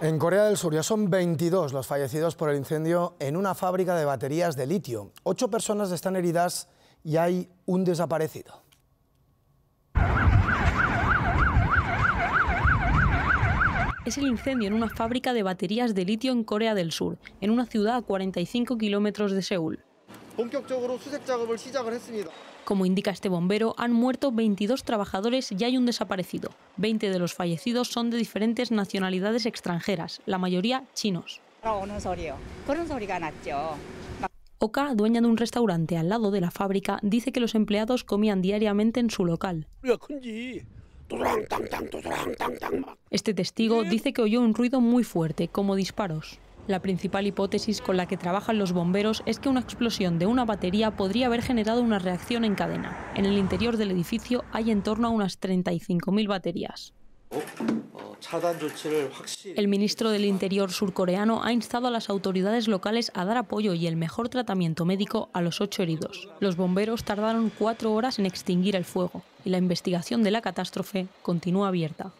En Corea del Sur ya son 22 los fallecidos por el incendio en una fábrica de baterías de litio. Ocho personas están heridas y hay un desaparecido. es el incendio en una fábrica de baterías de litio en Corea del Sur, en una ciudad a 45 kilómetros de Seúl. Como indica este bombero, han muerto 22 trabajadores y hay un desaparecido. 20 de los fallecidos son de diferentes nacionalidades extranjeras, la mayoría chinos. Oka, dueña de un restaurante al lado de la fábrica, dice que los empleados comían diariamente en su local. Este testigo dice que oyó un ruido muy fuerte, como disparos. La principal hipótesis con la que trabajan los bomberos es que una explosión de una batería podría haber generado una reacción en cadena. En el interior del edificio hay en torno a unas 35.000 baterías. El ministro del Interior surcoreano ha instado a las autoridades locales a dar apoyo y el mejor tratamiento médico a los ocho heridos. Los bomberos tardaron cuatro horas en extinguir el fuego y la investigación de la catástrofe continúa abierta.